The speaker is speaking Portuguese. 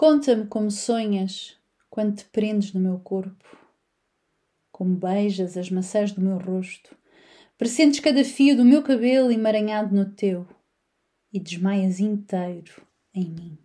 Conta-me como sonhas quando te prendes no meu corpo, como beijas as maçãs do meu rosto, pressentes cada fio do meu cabelo emaranhado no teu e desmaias inteiro em mim.